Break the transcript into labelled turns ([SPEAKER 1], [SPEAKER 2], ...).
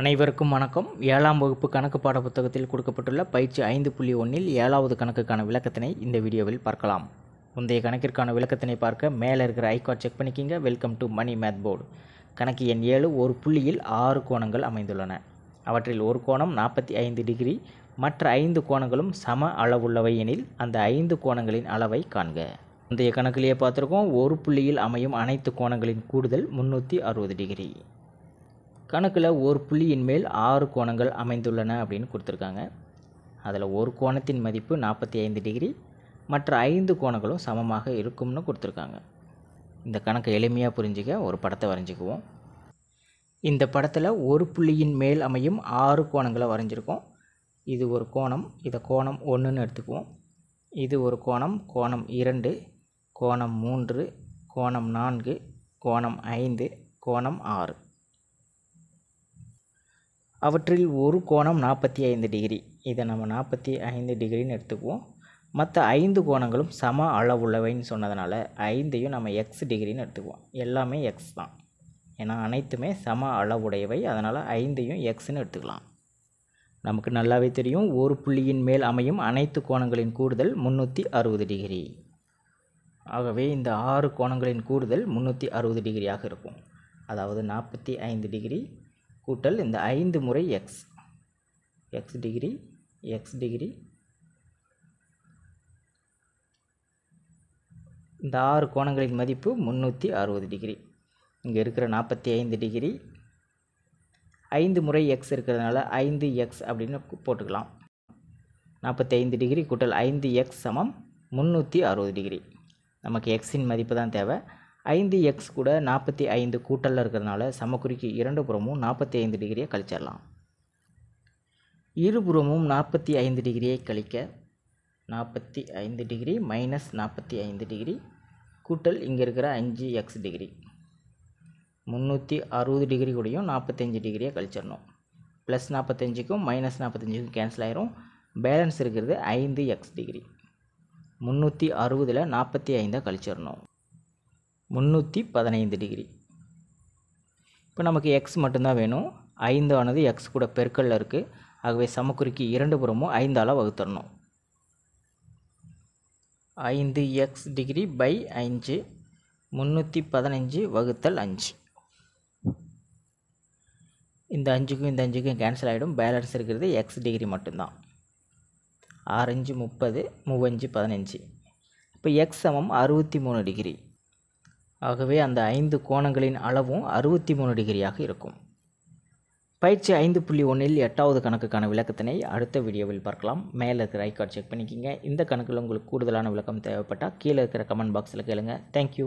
[SPEAKER 1] அனைவருக்கும் வணக்கம் ஏழாம் வகுப்பு கணக்கு பாட புத்தகத்தில் கொடுக்கப்பட்டுள்ள பயிற்சி ஐந்து புள்ளி ஒன்றில் ஏழாவது கணக்குக்கான விளக்கத்தினை இந்த வீடியோவில் பார்க்கலாம் முந்தைய கணக்கிற்கான விளக்கத்தினை பார்க்க மேலே இருக்கிற ஐகார்ட் செக் பண்ணிக்கிங்க welcome to money math board கணக்கு எண் ஏழு ஒரு புள்ளியில் ஆறு கோணங்கள் அமைந்துள்ளன அவற்றில் ஒரு கோணம் நாற்பத்தி ஐந்து டிகிரி மற்ற ஐந்து கோணங்களும் சம அளவுள்ளவை எனில் அந்த ஐந்து கோணங்களின் அளவை காண்க முந்தைய கணக்கிலேயே பார்த்துருக்கோம் ஒரு புள்ளியில் அமையும் அனைத்து கோணங்களின் கூடுதல் முந்நூற்றி அறுபது டிகிரி கணக்கில் ஒரு புள்ளியின் மேல் ஆறு கோணங்கள் அமைந்துள்ளன அப்படின்னு கொடுத்துருக்காங்க அதில் ஒரு கோணத்தின் மதிப்பு நாற்பத்தி ஐந்து டிகிரி மற்ற ஐந்து கோணங்களும் சமமாக இருக்கும்னு கொடுத்துருக்காங்க இந்த கணக்கை எளிமையாக புரிஞ்சுக்க ஒரு படத்தை வரைஞ்சிக்குவோம் இந்த படத்தில் ஒரு புள்ளியின் மேல் அமையும் ஆறு கோணங்களை வரைஞ்சிருக்கோம் இது ஒரு கோணம் இதை கோணம் ஒன்றுன்னு எடுத்துக்குவோம் இது ஒரு கோணம் கோணம் இரண்டு கோணம் மூன்று கோணம் நான்கு கோணம் ஐந்து கோணம் ஆறு அவற்றில் ஒரு கோணம் நாற்பத்தி ஐந்து டிகிரி இதை நம்ம நாற்பத்தி ஐந்து டிகிரின்னு எடுத்துக்குவோம் மற்ற ஐந்து கோணங்களும் சம அளவுள்ளவைன்னு சொன்னதுனால ஐந்தையும் நம்ம எக்ஸ் டிகிரின்னு எடுத்துக்குவோம் எல்லாமே எக்ஸ் தான் ஏன்னா அனைத்துமே சம அளவுடையவை அதனால் ஐந்தையும் எக்ஸ்னு எடுத்துக்கலாம் நமக்கு நல்லாவே தெரியும் ஒரு புள்ளியின் மேல் அமையும் அனைத்து கோணங்களின் கூடுதல் முந்நூற்றி அறுபது டிகிரி ஆகவே இந்த ஆறு கோணங்களின் கூடுதல் முந்நூற்றி அறுபது டிகிரியாக இருக்கும் அதாவது நாற்பத்தி ஐந்து டிகிரி கூட்டல் இந்த ஐந்து முறை x x degree x degree இந்த ஆறு கோணங்களின் மதிப்பு முந்நூற்றி அறுபது டிகிரி இங்கே இருக்கிற நாற்பத்தி ஐந்து டிகிரி ஐந்து முறை எக்ஸ் இருக்கிறதுனால ஐந்து எக்ஸ் அப்படின்னு போட்டுக்கலாம் நாற்பத்தி ஐந்து டிகிரி கூட்டல் ஐந்து எக்ஸ் சமம் முந்நூற்றி அறுபது டிகிரி நமக்கு எக்ஸின் மதிப்பு தான் தேவை ஐந்து எக்ஸ் கூட நாற்பத்தி ஐந்து கூட்டலில் இருக்கிறதுனால சமக்குறிக்கு இரண்டு புறமும் நாற்பத்தி ஐந்து டிகிரியை கழிச்சிடலாம் இருபுறமும் நாற்பத்தி ஐந்து டிகிரியை கழிக்க நாற்பத்தி ஐந்து டிகிரி மைனஸ் நாற்பத்தி ஐந்து டிகிரி கூட்டல் இங்கே இருக்கிற அஞ்சு எக்ஸ் டிகிரி முந்நூற்றி அறுபது டிகிரி கூடயும் நாற்பத்தஞ்சு டிகிரியை கழிச்சிடணும் ப்ளஸ் நாற்பத்தஞ்சுக்கும் மைனஸ் நாற்பத்தஞ்சுக்கும் கேன்சல் ஆயிரும் பேலன்ஸ் இருக்கிறது ஐந்து எக்ஸ் டிகிரி முந்நூற்றி அறுபதில் நாற்பத்தி ஐந்தை கழிச்சிடணும் முந்நூற்றி பதினைந்து டிகிரி இப்போ நமக்கு எக்ஸ் மட்டும்தான் வேணும் ஐந்து ஆனது எக்ஸ் கூட பெருக்கல்ல இருக்குது ஆகவே சமக்குறிக்கு இரண்டு புறமும் ஐந்தால் வகுத்தரணும் ஐந்து எக்ஸ் டிகிரி பை அஞ்சு முந்நூற்றி பதினஞ்சு வகுத்தல் அஞ்சு இந்த அஞ்சுக்கும் இந்த அஞ்சுக்கும் கேன்சல் ஆகிடும் பேலன்ஸ் இருக்கிறது எக்ஸ் டிகிரி மட்டும்தான் ஆறஞ்சு முப்பது மூவஞ்சு பதினஞ்சு இப்போ எக்ஸ் சமம் அறுபத்தி மூணு டிகிரி ஆகவே அந்த ஐந்து கோணங்களின் அளவும் அறுபத்தி மூணு டிகிரியாக இருக்கும் பயிற்சி ஐந்து புள்ளி ஒன்றில் எட்டாவது கணக்குக்கான விளக்கத்தினை அடுத்த வீடியோவில் பார்க்கலாம் மேலே இருக்கிற ஐக்கார்ட் செக் பண்ணிக்கிங்க இந்த கணக்கில் உங்களுக்கு கூடுதலான விளக்கம் தேவைப்பட்டால் கீழே இருக்கிற கமெண்ட் பாக்ஸில் கேளுங்கள் தேங்க்யூ